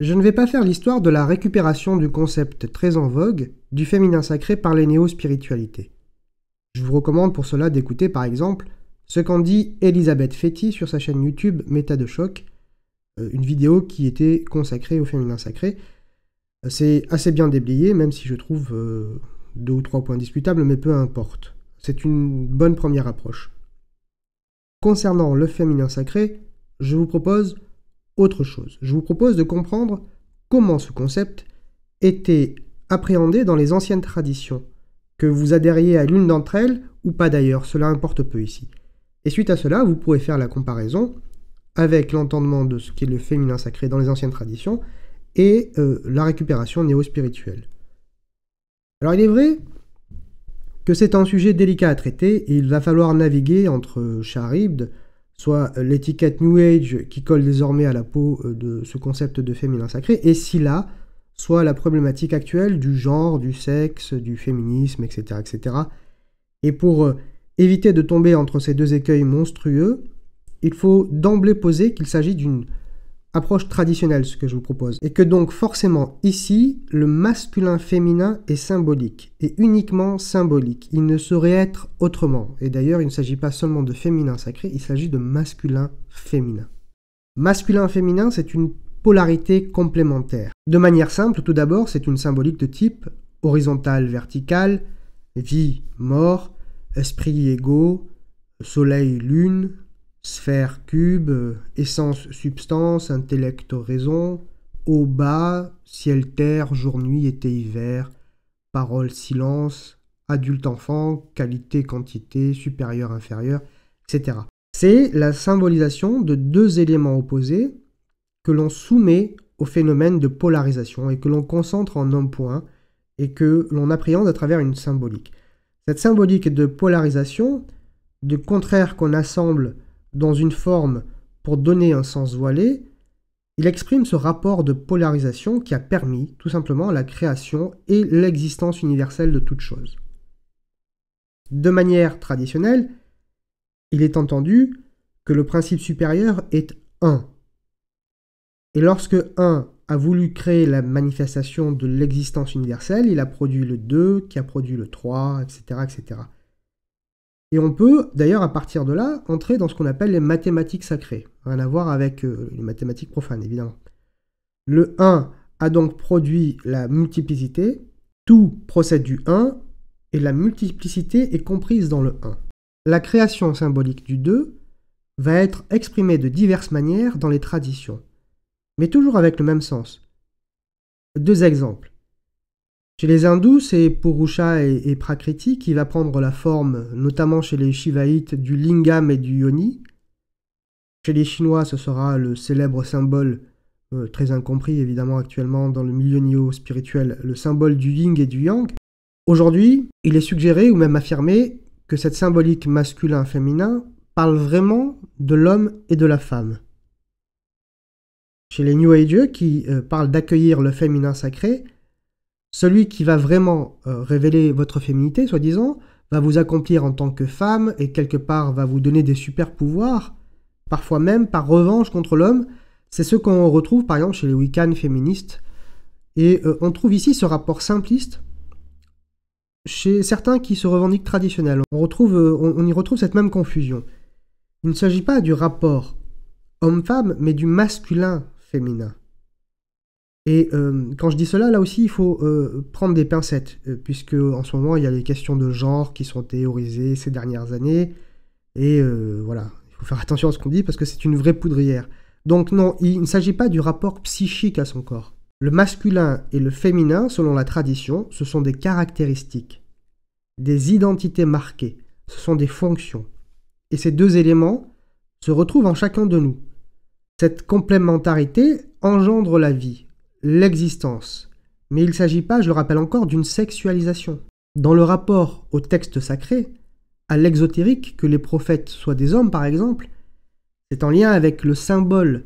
Je ne vais pas faire l'histoire de la récupération du concept très en vogue du féminin sacré par les néo-spiritualités. Je vous recommande pour cela d'écouter par exemple ce qu'en dit Elisabeth Fetti sur sa chaîne YouTube Méta de Choc, euh, une vidéo qui était consacrée au féminin sacré. C'est assez bien déblayé, même si je trouve euh, deux ou trois points discutables, mais peu importe. C'est une bonne première approche. Concernant le féminin sacré, je vous propose autre chose. Je vous propose de comprendre comment ce concept était appréhendé dans les anciennes traditions, que vous adhériez à l'une d'entre elles ou pas d'ailleurs, cela importe peu ici. Et suite à cela, vous pourrez faire la comparaison avec l'entendement de ce qu'est le féminin sacré dans les anciennes traditions et euh, la récupération néo-spirituelle. Alors il est vrai que c'est un sujet délicat à traiter et il va falloir naviguer entre charybde, soit euh, l'étiquette New Age qui colle désormais à la peau euh, de ce concept de féminin sacré, et si là, soit la problématique actuelle du genre, du sexe, du féminisme, etc. etc. Et pour euh, éviter de tomber entre ces deux écueils monstrueux, il faut d'emblée poser qu'il s'agit d'une approche traditionnelle ce que je vous propose. Et que donc forcément ici, le masculin-féminin est symbolique, et uniquement symbolique. Il ne saurait être autrement. Et d'ailleurs, il ne s'agit pas seulement de féminin sacré, il s'agit de masculin-féminin. Masculin-féminin, c'est une polarité complémentaire. De manière simple, tout d'abord, c'est une symbolique de type horizontal-vertical, vie-mort, esprit-ego, soleil-lune, sphère cube, essence substance, intellect raison, eau bas, ciel terre, jour nuit, été hiver, parole silence, adulte enfant, qualité quantité, supérieur inférieur, etc. C'est la symbolisation de deux éléments opposés que l'on soumet au phénomène de polarisation et que l'on concentre en un point et que l'on appréhende à travers une symbolique. Cette symbolique de polarisation, de contraire qu'on assemble dans une forme pour donner un sens voilé, il exprime ce rapport de polarisation qui a permis tout simplement la création et l'existence universelle de toute chose. De manière traditionnelle, il est entendu que le principe supérieur est un. Et lorsque un a voulu créer la manifestation de l'existence universelle, il a produit le 2, qui a produit le 3, etc., etc. Et on peut d'ailleurs à partir de là entrer dans ce qu'on appelle les mathématiques sacrées. Rien à voir avec euh, les mathématiques profanes, évidemment. Le 1 a donc produit la multiplicité. Tout procède du 1 et la multiplicité est comprise dans le 1. La création symbolique du 2 va être exprimée de diverses manières dans les traditions, mais toujours avec le même sens. Deux exemples. Chez les hindous, c'est Purusha et, Prakriti qui va prendre la forme, notamment chez les Shivaïtes, du Lingam et du Yoni. Chez les Chinois, ce sera le célèbre symbole, euh, très incompris évidemment actuellement dans le milieu nio spirituel, le symbole du Ying et du Yang. Aujourd'hui, il est suggéré ou même affirmé que cette symbolique masculin-féminin parle vraiment de l'homme et de la femme. Chez les New Age, qui euh, parlent d'accueillir le féminin sacré, celui qui va vraiment euh, révéler votre féminité, soi-disant, va vous accomplir en tant que femme et quelque part va vous donner des super pouvoirs, parfois même par revanche contre l'homme. C'est ce qu'on retrouve par exemple chez les Wiccans féministes. Et euh, on trouve ici ce rapport simpliste chez certains qui se revendiquent traditionnels. On, retrouve, euh, on y retrouve cette même confusion. Il ne s'agit pas du rapport homme-femme, mais du masculin-féminin. Et euh, quand je dis cela, là aussi, il faut euh, prendre des pincettes, euh, puisque en ce moment, il y a des questions de genre qui sont théorisées ces dernières années. Et voilà, il faut faire attention à ce qu'on dit, parce que c'est une vraie poudrière. Donc non, il ne s'agit pas du rapport psychique à son corps. Le masculin et le féminin, selon la tradition, ce sont des caractéristiques, des identités marquées, ce sont des fonctions. Et ces deux éléments se retrouvent en chacun de nous. Cette complémentarité engendre la vie, l'existence. Mais il ne s'agit pas, je le rappelle encore, d'une sexualisation. Dans le rapport au texte sacré, à l'exotérique, que les prophètes soient des hommes par exemple, c'est en lien avec le symbole,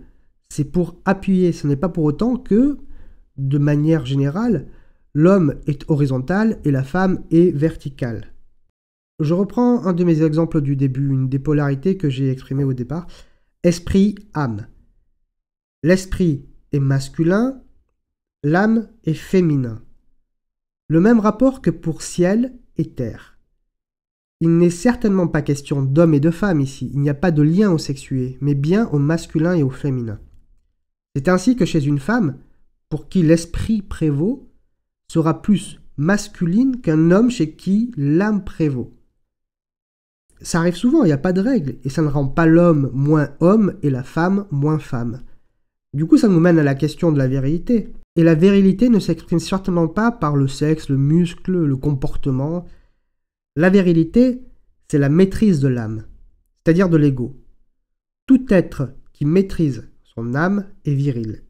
c'est pour appuyer, ce n'est pas pour autant que, de manière générale, l'homme est horizontal et la femme est verticale. Je reprends un de mes exemples du début, une des polarités que j'ai exprimées au départ, esprit-âme. L'esprit est masculin, l'âme est féminin. Le même rapport que pour ciel et terre. Il n'est certainement pas question d'homme et de femme ici, il n'y a pas de lien au sexué, mais bien au masculin et au féminin. C'est ainsi que chez une femme, pour qui l'esprit prévaut, sera plus masculine qu'un homme chez qui l'âme prévaut. Ça arrive souvent, il n'y a pas de règle, et ça ne rend pas l'homme moins homme et la femme moins femme. Du coup, ça nous mène à la question de la vérité. Et la virilité ne s'exprime certainement pas par le sexe, le muscle, le comportement. La virilité, c'est la maîtrise de l'âme, c'est-à-dire de l'ego. Tout être qui maîtrise son âme est viril.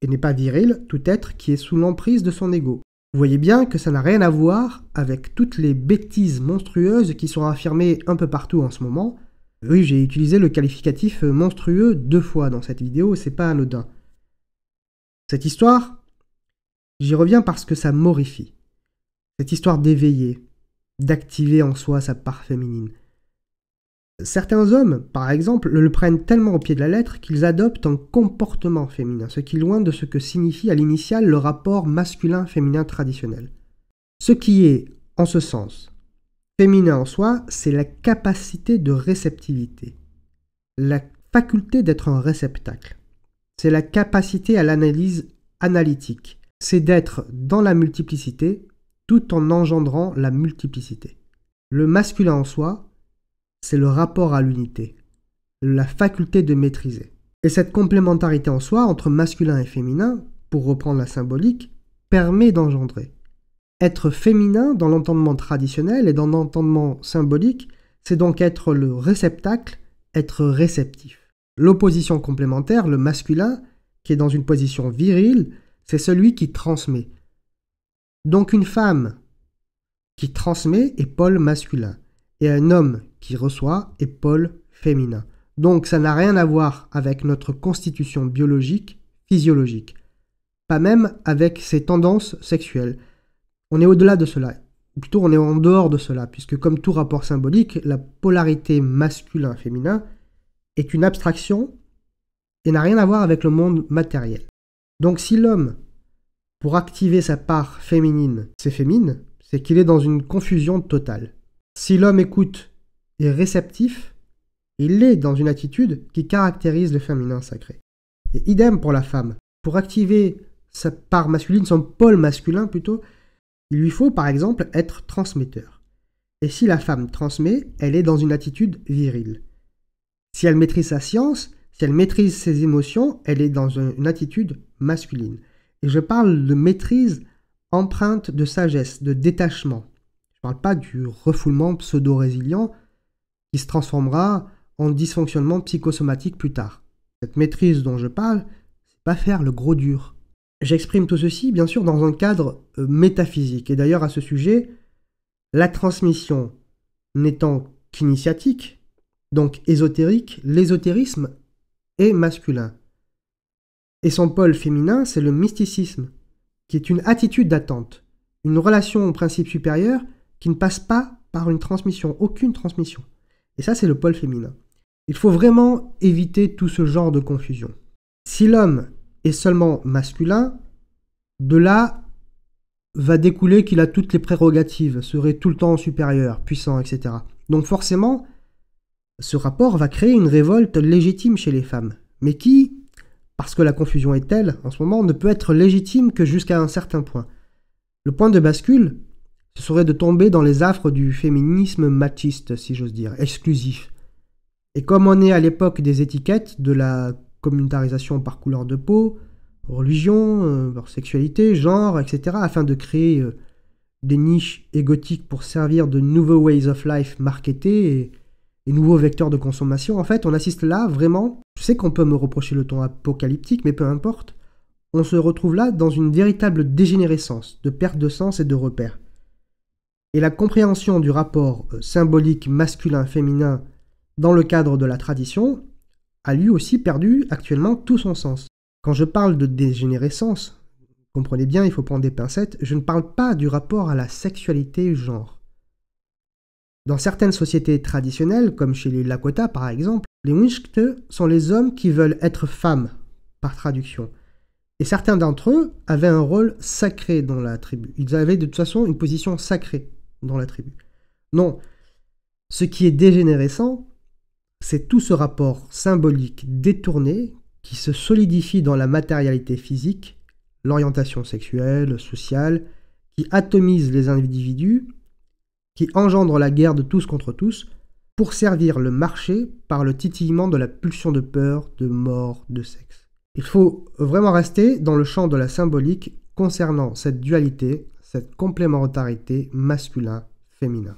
Et n'est pas viril tout être qui est sous l'emprise de son ego. Vous voyez bien que ça n'a rien à voir avec toutes les bêtises monstrueuses qui sont affirmées un peu partout en ce moment. Oui, j'ai utilisé le qualificatif monstrueux deux fois dans cette vidéo, c'est pas anodin. Cette histoire, J'y reviens parce que ça m'horrifie. Cette histoire d'éveiller, d'activer en soi sa part féminine. Certains hommes, par exemple, le prennent tellement au pied de la lettre qu'ils adoptent un comportement féminin, ce qui est loin de ce que signifie à l'initial le rapport masculin-féminin traditionnel. Ce qui est, en ce sens, féminin en soi, c'est la capacité de réceptivité, la faculté d'être un réceptacle. C'est la capacité à l'analyse analytique, c'est d'être dans la multiplicité tout en engendrant la multiplicité. Le masculin en soi, c'est le rapport à l'unité, la faculté de maîtriser. Et cette complémentarité en soi entre masculin et féminin, pour reprendre la symbolique, permet d'engendrer. Être féminin dans l'entendement traditionnel et dans l'entendement symbolique, c'est donc être le réceptacle, être réceptif. L'opposition complémentaire, le masculin, qui est dans une position virile, c'est celui qui transmet. Donc une femme qui transmet est pôle masculin, et un homme qui reçoit est pôle féminin. Donc ça n'a rien à voir avec notre constitution biologique, physiologique, pas même avec ses tendances sexuelles. On est au-delà de cela, Ou plutôt on est en dehors de cela, puisque comme tout rapport symbolique, la polarité masculin-féminin est une abstraction et n'a rien à voir avec le monde matériel. Donc si l'homme, pour activer sa part féminine, c'est féminine, c'est qu'il est dans une confusion totale. Si l'homme écoute et réceptif, il est dans une attitude qui caractérise le féminin sacré. Et idem pour la femme. Pour activer sa part masculine, son pôle masculin plutôt, il lui faut par exemple être transmetteur. Et si la femme transmet, elle est dans une attitude virile. Si elle maîtrise sa science, si elle maîtrise ses émotions, elle est dans une attitude masculine. Et je parle de maîtrise empreinte de sagesse, de détachement. Je ne parle pas du refoulement pseudo-résilient qui se transformera en dysfonctionnement psychosomatique plus tard. Cette maîtrise dont je parle, c'est pas faire le gros dur. J'exprime tout ceci, bien sûr, dans un cadre euh, métaphysique. Et d'ailleurs, à ce sujet, la transmission n'étant qu'initiatique, donc ésotérique, l'ésotérisme est masculin. Et son pôle féminin, c'est le mysticisme, qui est une attitude d'attente, une relation au principe supérieur qui ne passe pas par une transmission, aucune transmission. Et ça, c'est le pôle féminin. Il faut vraiment éviter tout ce genre de confusion. Si l'homme est seulement masculin, de là va découler qu'il a toutes les prérogatives, serait tout le temps supérieur, puissant, etc. Donc forcément, ce rapport va créer une révolte légitime chez les femmes, mais qui parce que la confusion est telle en ce moment, ne peut être légitime que jusqu'à un certain point. Le point de bascule, ce serait de tomber dans les affres du féminisme machiste, si j'ose dire, exclusif. Et comme on est à l'époque des étiquettes, de la communautarisation par couleur de peau, religion, euh, sexualité, genre, etc., afin de créer euh, des niches égotiques pour servir de nouveaux ways of life marketés et nouveaux vecteurs de consommation. En fait, on assiste là vraiment, je sais qu'on peut me reprocher le ton apocalyptique, mais peu importe, on se retrouve là dans une véritable dégénérescence, de perte de sens et de repères. Et la compréhension du rapport euh, symbolique masculin-féminin dans le cadre de la tradition a lui aussi perdu actuellement tout son sens. Quand je parle de dégénérescence, comprenez bien, il faut prendre des pincettes, je ne parle pas du rapport à la sexualité genre. Dans certaines sociétés traditionnelles, comme chez les Lakota par exemple, les Winchte sont les hommes qui veulent être femmes, par traduction. Et certains d'entre eux avaient un rôle sacré dans la tribu. Ils avaient de toute façon une position sacrée dans la tribu. Non, ce qui est dégénérescent, c'est tout ce rapport symbolique détourné qui se solidifie dans la matérialité physique, l'orientation sexuelle, sociale, qui atomise les individus qui engendre la guerre de tous contre tous, pour servir le marché par le titillement de la pulsion de peur, de mort, de sexe. Il faut vraiment rester dans le champ de la symbolique concernant cette dualité, cette complémentarité masculin-féminin.